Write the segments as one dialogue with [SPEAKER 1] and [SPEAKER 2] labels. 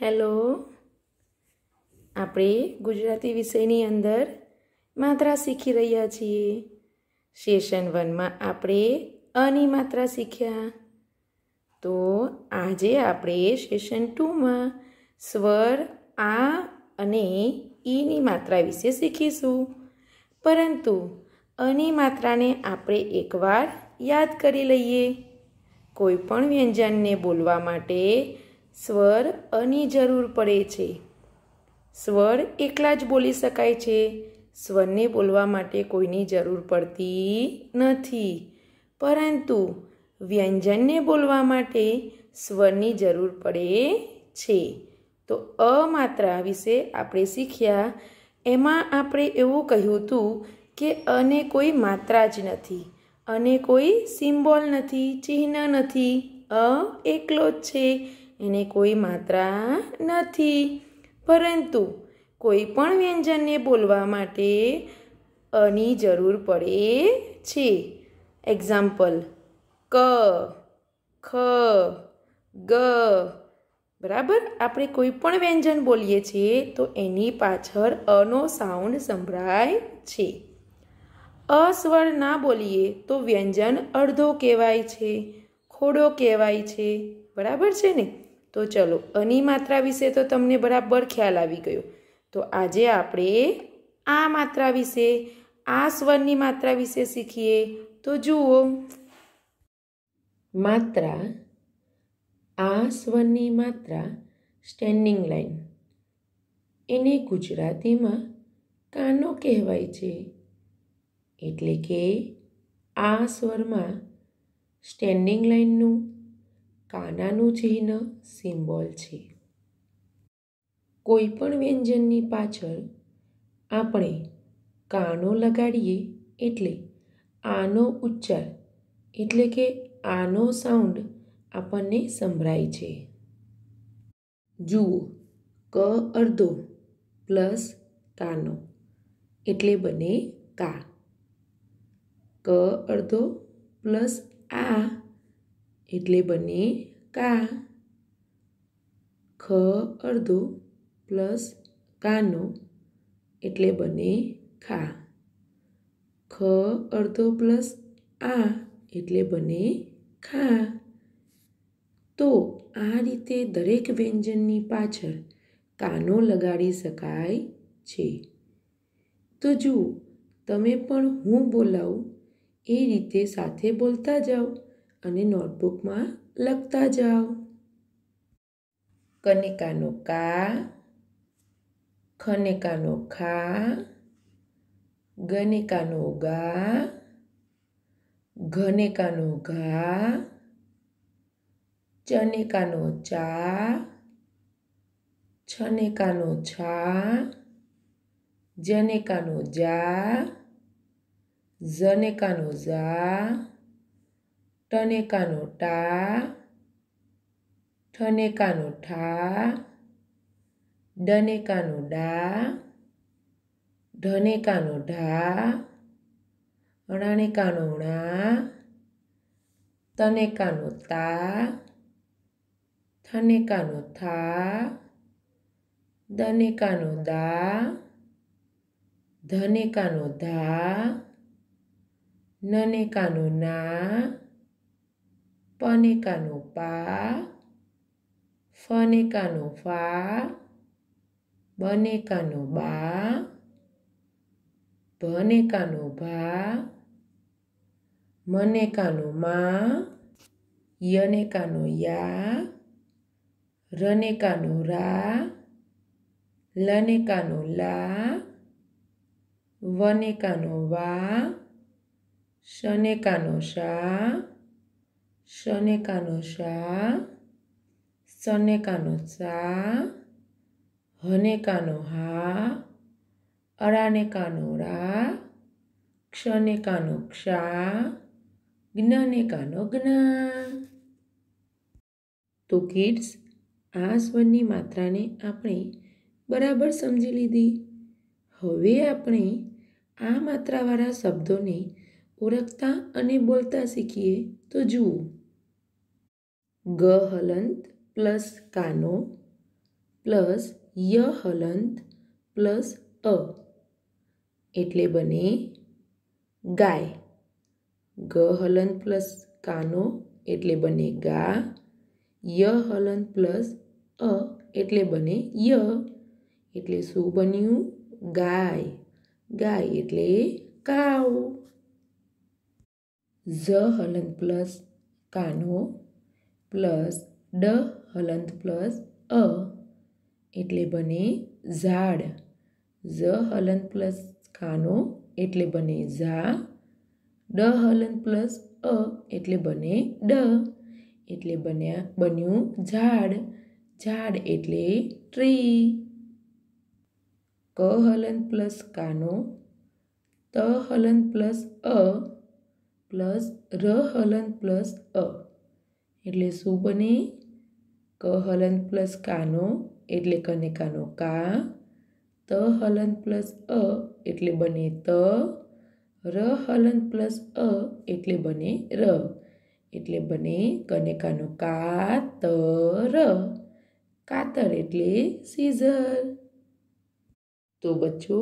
[SPEAKER 1] Hello આપણે ગુજરાતી વિષયની અંદર માત્રા શીખી રહ્યા છીએ સેશન વનમાં આપણે અની માત્રા શીખ્યા તો આજે આપણે સેશન ટુમાં સ્વર આ અને ઈની માત્રા વિશે શીખીશું પરંતુ અની માત્રાને આપણે એકવાર યાદ કરી લઈએ કોઈ પણ વ્યંજનને બોલવા માટે સ્વર અની જરૂર પડે છે સ્વર એકલા જ બોલી શકાય છે સ્વરને બોલવા માટે કોઈની જરૂર પડતી નથી પરંતુ વ્યંજનને બોલવા માટે સ્વરની જરૂર પડે છે તો અમાત્રા વિશે આપણે શીખ્યા એમાં આપણે એવું કહ્યું હતું કે અને કોઈ માત્રા જ નથી અને કોઈ સિમ્બોલ નથી ચિહ્ન નથી અ એકલો જ છે એને કોઈ માત્રા નથી પરંતુ કોઈ પણ વ્યંજનને બોલવા માટે અની જરૂર પડે છે એક્ઝામ્પલ ક ખ ગ બરાબર આપણે કોઈ પણ વ્યંજન બોલીએ છીએ તો એની પાછળ અનો સાઉન્ડ સંભળાય છે અસ્વર ના બોલીએ તો વ્યંજન અડધો કહેવાય છે ખોડો કહેવાય છે બરાબર છે ને તો ચલો અની માત્રા વિશે તો તમને બરાબર ખ્યાલ આવી ગયો તો આજે આપણે આ માત્રા વિશે આ સ્વરની માત્રા વિશે શીખીએ તો જુઓ માત્રા આ સ્વરની માત્રા સ્ટેન્ડિંગ લાઇન એને ગુજરાતીમાં કાનો કહેવાય છે એટલે કે આ સ્વરમાં સ્ટેન્ડિંગ લાઇનનું કાનાનું ચિહ્ન સિમ્બોલ છે કોઈપણ વ્યંજનની પાછળ આપણે કાનો લગાડીએ એટલે આનો ઉચ્ચાર એટલે કે આનો સાઉન્ડ આપણને સંભળાય છે જુઓ ક અર્ધો પ્લસ કાનો એટલે બને કા ક અર્ધો પ્લસ આ એટલે બને કા ખ અડધો પ્લસ કાનો એટલે બને ખા ખ અડધો પ્લસ આ એટલે બને ખા તો આ રીતે દરેક વ્યંજનની પાછળ કાનો લગાડી શકાય છે તો જુઓ તમે પણ હું બોલાવું એ રીતે સાથે બોલતા જાઓ અને નોટબુકમાં લખતા જાઓ કનિકાનો કા ખનિકાનો ખા ગનિકાનો ગા ઘનિકાનો ઘા ચનિકાનો ચા છનિકાનો છા જનેકાનો જા જનેકાનો ઝા ટને કાનો ટા ઠને કાનો ઠા ડને કાનો ડા ઢને કાનો ઢા અણાને કાનો ણા તને કાનો તા થને કાનો થા દને કાનો દા ધને કાનો ધા નને કાનો ના પને કાનો પા ફને ફા બને કાનો બા ભને કાનો ભા મને કાનો મા યને કાનો યા રને કાનો રા લને કાનો લા વને કાનો વા શને શા શને કાનો શા સને કાનો સા હને કાનો હા અરાને કાનો રા ક્ષને કાનો ક્ષા જ્ઞાને કાનો જ્ઞા તો કિડ્સ આ સ્વરની માત્રાને આપણે બરાબર સમજી લીધી હવે આપણે આ માત્રાવાળા શબ્દોને ઓળખતા અને બોલતા શીખીએ તો જુઓ ગ હલંત પ્લસ કાનો પ્લસ ય હલંત પ્લસ અ એટલે બને ગાય ગ હલંત પ્લસ કાનો એટલે બને ગા ય હલંત પ્લસ અ એટલે બને ય એટલે શું બન્યું ગાય ગાય એટલે કાવ ઝ હલંત પ્લસ કાનો પ્લસ ડ હલંત પ્લસ અ એટલે બને ઝાડ ઝ હલંત પ્લસ કાનો એટલે બને ઝા ડ હલંત પ્લસ અ એટલે બને ડ એટલે બન્યા બન્યું ઝાડ ઝાડ એટલે ટ્રી ક હલન પ્લસ કાનો ત હલન પ્લસ અ પ્લસ ર હલન પ્લસ અ એટલે શું બને ક હલન પ્લસ કાનો એટલે કનેકાનો કા ત હલન પ્લસ અ એટલે બને ત ર હલન પ્લસ અ એટલે બને ર એટલે બને કનેકાનો કા ત ર કાતર એટલે સીઝર તો બચ્ચો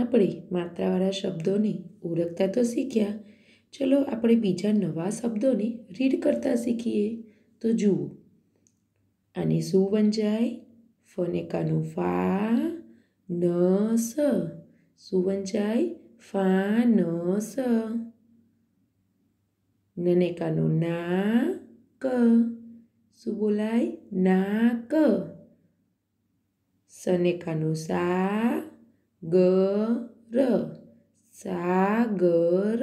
[SPEAKER 1] આપણે માત્રાવાળા શબ્દોને ઓળખતા તો શીખ્યા ચલો આપણે બીજા નવા શબ્દોને રીડ કરતા શીખીએ તો જુઓ આને શું વંચાય ફનેકાનો ફા ન સ શું વંચાય ફા ન સ નનેકાનો ના ક શું બોલાય ના ક સનેકાનો સા ગ ર સા ગ ર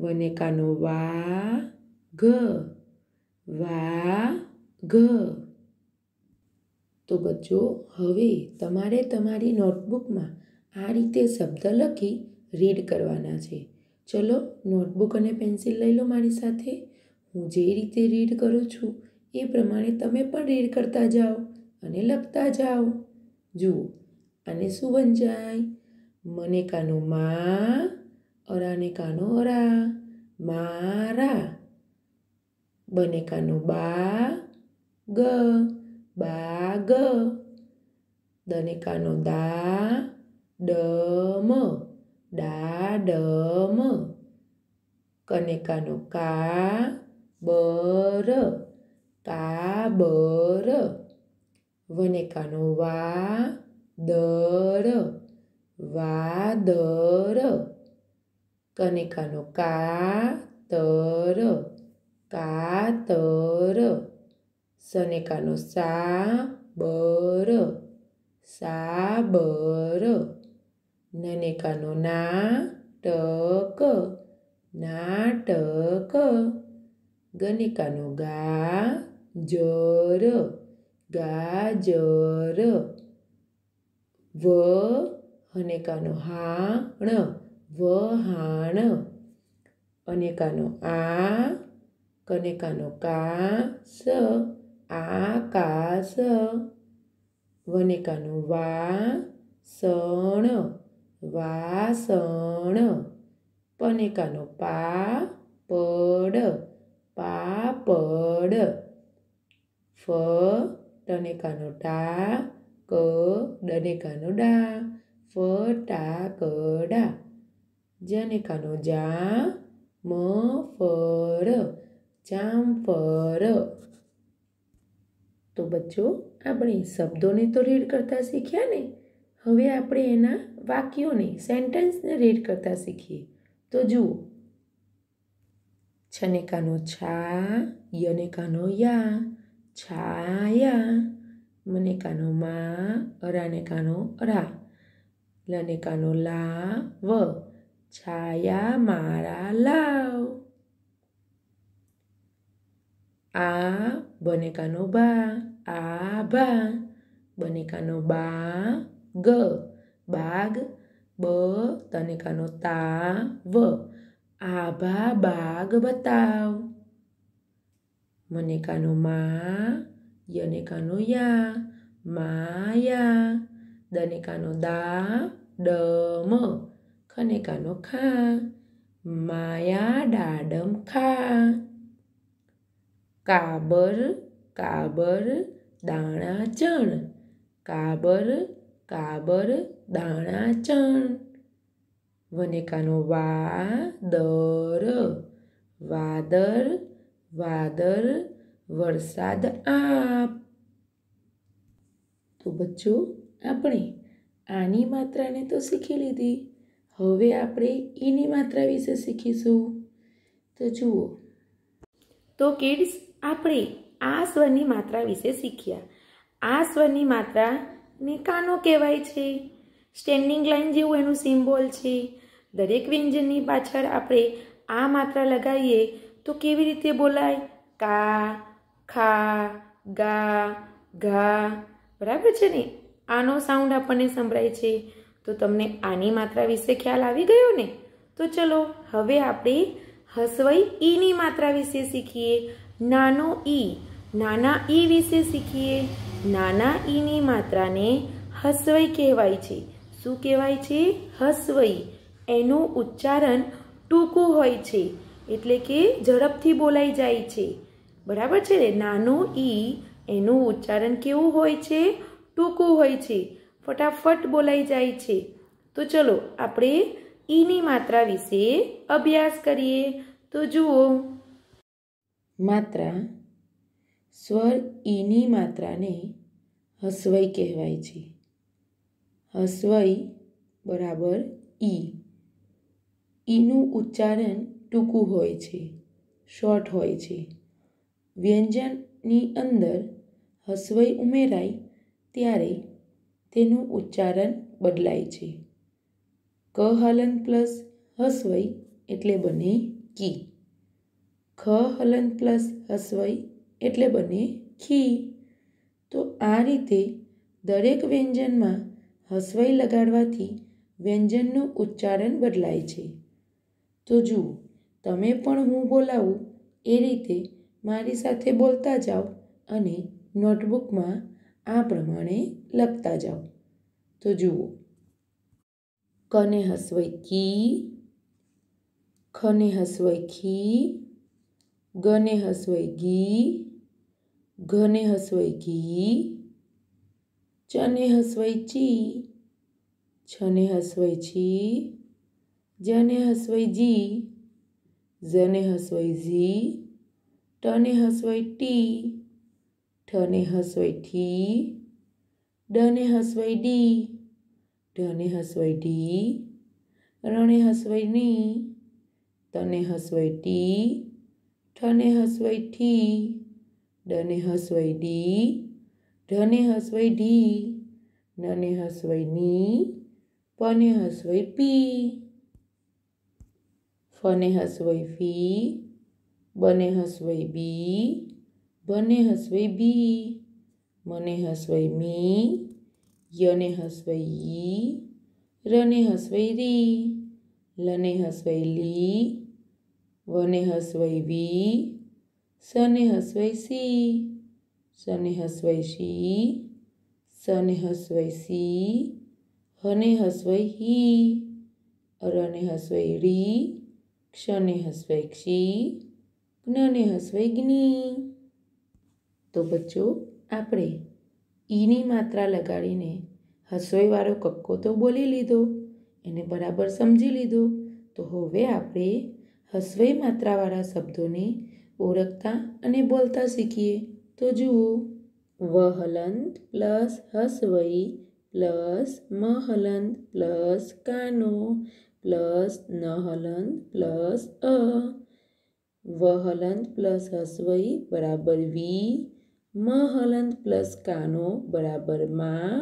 [SPEAKER 1] વનેકાનો વા ઘ વા ઘ તો બચ્ચો હવે તમારે તમારી નોટબુકમાં આ રીતે શબ્દ લખી રીડ કરવાના છે ચલો નોટબુક અને પેન્સિલ લઈ લો મારી સાથે હું જે રીતે રીડ કરું છું એ પ્રમાણે તમે પણ રીડ કરતા જાઓ અને લખતા જાઓ જુઓ અને શું વંચાય મને કાનો મા અરાને કાનો અરા મારા બનેકાનું બા ગ બા ગ દનેકાનો દા ડમ દા ડમ કનેકાનો કા બર કા બર વનેકાનો વા દર વા દર કનેકાનો કા તર કાતરો સનેકાનો સા બરો સાબરો નનેકાનો નાટક નાટક ગનિકાનો ગા જોર ગાજર વ હનેકાનો હાણ વહાણ અનેકાનો આ કનેકાનો કા સ આ કા વા સણ વાસણ પનેકાનો પા પડ પાપડ ફ ટનેકાનો ટા ક ડનેકાનો ડા ફ ફટાકડા જનેકાનો જા મ ફર જામફર તો બચ્ચો આપણે શબ્દોને તો રીડ કરતાં શીખ્યા ને હવે આપણે એના વાક્યોને સેન્ટેન્સને રીડ કરતાં શીખીએ તો જુઓ છનેકાનો છા યનેકાનો યા છાયા મનેકાનો મા અરાનેકાનો રા લનેકાનો લા વ છાયા મારા લાવ A boneka no ba, a ba. Boneka no ba, g. Bag, b. Boneka no ta, v. A ba bag batau. Boneka no ma, boneka no ya, ma ya. Boneka no da, de mo. Boneka no ka, ma ya da dem ka. કાબર કાબર દાણા ચણ કાબર કાબર દાણા ચણ વનેકાનો વા દર વાદર વાદર વરસાદ આપ તો બચ્ચો આપણે આની માત્રાને તો શીખી લીધી હવે આપણે એની માત્રા વિશે શીખીશું તો જુઓ તો કિડ્સ આપણે આ સ્વરની માત્રા વિશે શીખ્યા આ સ્વરની માત્રાને કાનો કહેવાય છે સ્ટેન્ડિંગ લાઇન જેવું એનું સિમ્બોલ છે દરેક વ્યંજનની પાછળ આપણે આ માત્રા લગાવીએ તો કેવી રીતે બોલાય કા ખા ગા ઘા બરાબર છે ને આનો સાઉન્ડ આપણને સંભળાય છે તો તમને આની માત્રા વિશે ખ્યાલ આવી ગયો ને તો ચલો હવે આપણે હસવઈ ઈની માત્રા વિશે શીખીએ નાનું ઈ નાના ઈ વિશે શીખીએ નાના ઈની માત્રાને હસવઈ કહેવાય છે શું કહેવાય છે હસવઈ એનું ઉચ્ચારણ ટૂંકું હોય છે એટલે કે ઝડપથી બોલાઈ જાય છે બરાબર છે ને નાનું ઈ એનું ઉચ્ચારણ કેવું હોય છે ટૂંકું હોય છે ફટાફટ બોલાઈ જાય છે તો ચલો આપણે ઈની માત્રા વિશે અભ્યાસ કરીએ તો જુઓ માત્રા સ્વર ઈની માત્રાને હસવઈ કહેવાય છે હસવઈ બરાબર ઈ ઈનું ઉચ્ચારણ ટૂંકું હોય છે શોર્ટ હોય છે વ્યંજનની અંદર હસવઈ ઉમેરાય ત્યારે તેનું ઉચ્ચારણ બદલાય છે ક હલન પ્લસ હસવઈ એટલે બને કી ખ હલન પ્લસ હસ્વઈ એટલે બને ખી તો આ રીતે દરેક વ્યંજનમાં હસ્વઈ લગાડવાથી વ્યંજનનું ઉચ્ચારણ બદલાય છે તો જુઓ તમે પણ હું બોલાવું એ રીતે મારી સાથે બોલતા જાઓ અને નોટબુકમાં આ પ્રમાણે લખતા જાઓ તો જુઓ કને હસવઈ કી ખને હસવઈ ખી ગને હસવાઈ ઘી ઘને હસવાઈ ઘી ચને હસવાઈ ચી છને હસવાઈ છી જને હસવાઈ જી જને હસવાઈ ઝી ટને હસવાઈ ટી ઠને હસવાઈ ઠી ડને હસવાઈ ડી ઢને હસવાઈ ડી રણે હસવાઈ ની તને હસવાઈ ટી ઠને હસવાય ઠી ડને હસવાય ડી ઢને હસવાય ઢી નને હસવાય ની પને હસવાય પી ફને હસવાય ફી બને હસવાય બી બને હસવાય બી મને હસવાય મી યને હસવાય ઈ રને હસવાય રી લને હસવાય લી વને હસવઈ વી સને હસવઈ સી સને હસવઈ શી સને હસવઈ સી હને હસવઈ હી રને હસવઈ રી ક્ષને હસવઈ ક્ષી જ્ઞને હસવઈ જ્ઞી તો બચ્ચો આપણે ઈની માત્રા લગાડીને હસોઈવાળો કક્કો તો બોલી લીધો એને બરાબર સમજી લીધો તો હવે આપણે હસ્વઈ માત્રાવાળા શબ્દોને ઓળખતા અને બોલતા શીખીએ તો જુઓ વહલંત પ્લસ હસ્વઈ પ્લસ મહલંત પ્લસ કાનો પ્લસ નહલંત પ્લસ અ વહલંત પ્લસ હસ્વઈ બરાબર વી મહલંત પ્લસ કાનો બરાબર મા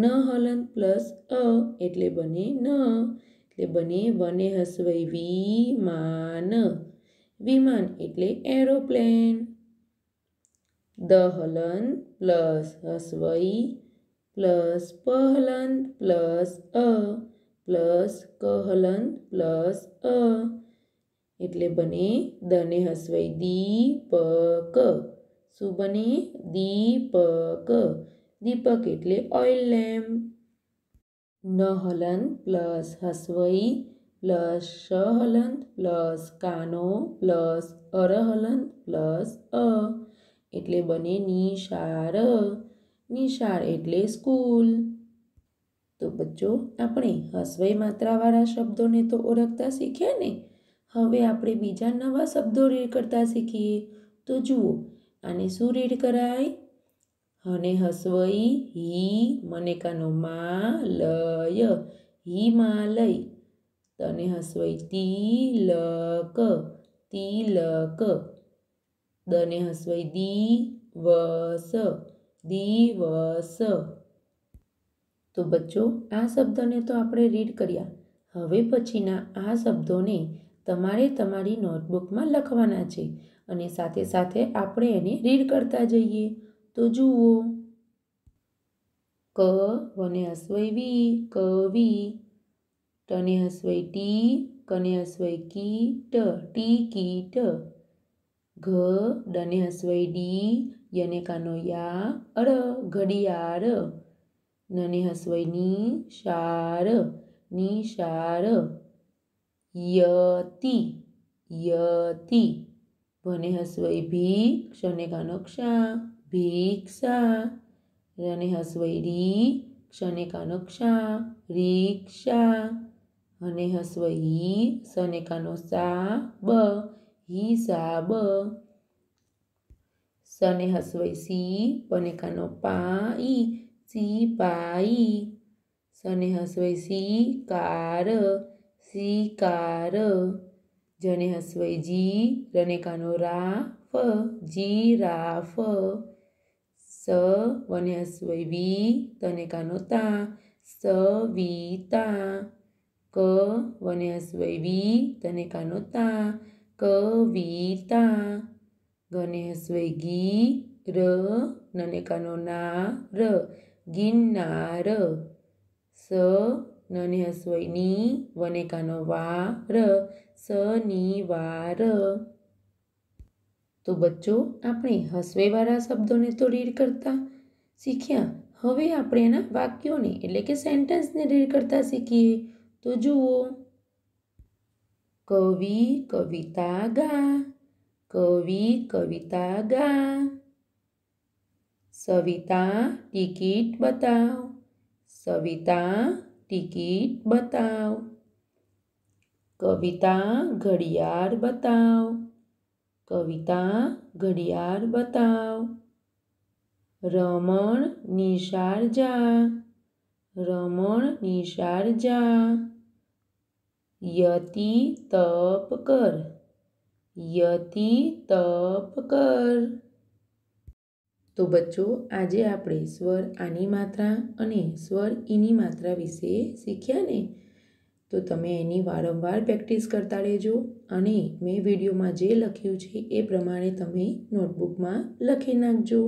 [SPEAKER 1] ન હલંત પ્લસ અ એટલે બને ન એટલે બને વને હસવાય વિમાન વિમાન એટલે એરોપ્લેન દહલન પ્લસ હસવઈ પ્લસ પહલન પ્લસ અ પ્લસ કહલન પ્લસ અ એટલે બને દને હસવાય દીપક શું બને દીપક દીપક એટલે ઓઇલ લેમ્પ ન હલન પ્લસ હસવઈ પ્લસ સહલન પ્લસ કાનો પ્લસ અરહલન પ્લસ અ એટલે બને નિશાર નિશાળ એટલે સ્કૂલ તો બચ્ચો આપણે હસવઈ માત્રાવાળા શબ્દોને તો ઓળખતા શીખ્યા ને હવે આપણે બીજા નવા શબ્દો રીડ કરતા શીખીએ તો જુઓ આને શું રીડ કરાય હને હસવઈ હી કાનો મા લય હિમાલય તને હસવઈ તી તિલક તી દને હસવઈ દી વસ દિવસ તો બચ્ચો આ શબ્દને તો આપણે રીડ કર્યા હવે પછીના આ શબ્દોને તમારે તમારી નોટબુકમાં લખવાના છે અને સાથે સાથે આપણે એને રીડ કરતા જઈએ તો જુઓ ક વને હસ્વય વી કવી ટને હસ્વય ટી કને હસ્વય કીટ ટી કીટ ઘ ડને હસ્વય ડી યને કાનો યા અર ઘડિયાળ નને હસ્વય ની શાર ની શાર યતિ યતિ વને હસ્વય ભી ક્ષને કાનો ક્ષા ભિક્ષા અને હસવઈ રી ક્ષને કાનો ક્ષા રીક્ષા અને હસવઈ સને કાનો સા બ હી સા બ સને હસવઈ સી પને કાનો પા ઈ સી પાઈ સને હસવઈ સી કાર સી કાર જને હસવઈ જી રને કાનો રાફ જી રાફ स वन्यास वै वि तनेका नो ता स वि क वन्यास वै वि तनेका नो ता क वि गि र ननेका नो ना र गिन र स नन्यास वै नि वनेका नो वा र स नि वा र તો બચ્ચો આપણે હસવેવાળા શબ્દોને તો રીડ કરતા શીખ્યા હવે આપણે એના વાક્યોને એટલે કે સેન્ટેન્સને રીડ કરતા શીખીએ તો જુઓ કવિ કવિતા ગા કવિ કવિતા ગા સવિતા ટિકિટ બતાવ સવિતા ટિકિટ બતાવ કવિતા ઘડિયાળ બતાવ કવિતા ઘડિયાળ બતાવ રમણ નિશાળ જા રમણ નિશાળ જા યતિ તપ કર યતિ તપ કર તો બચ્ચો આજે આપણે સ્વર આની માત્રા અને સ્વર ઈની માત્રા વિશે શીખ્યા ને તો તમે એની વારંવાર પ્રેક્ટિસ કરતા રહેજો અને મેં વિડીયોમાં જે લખ્યું છે એ પ્રમાણે તમે નોટબુકમાં લખી નાખજો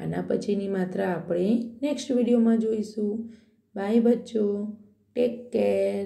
[SPEAKER 1] આના પછીની માત્રા આપણે નેક્સ્ટ વિડીયોમાં જોઈશું બાય બચ્ચો ટેક કેર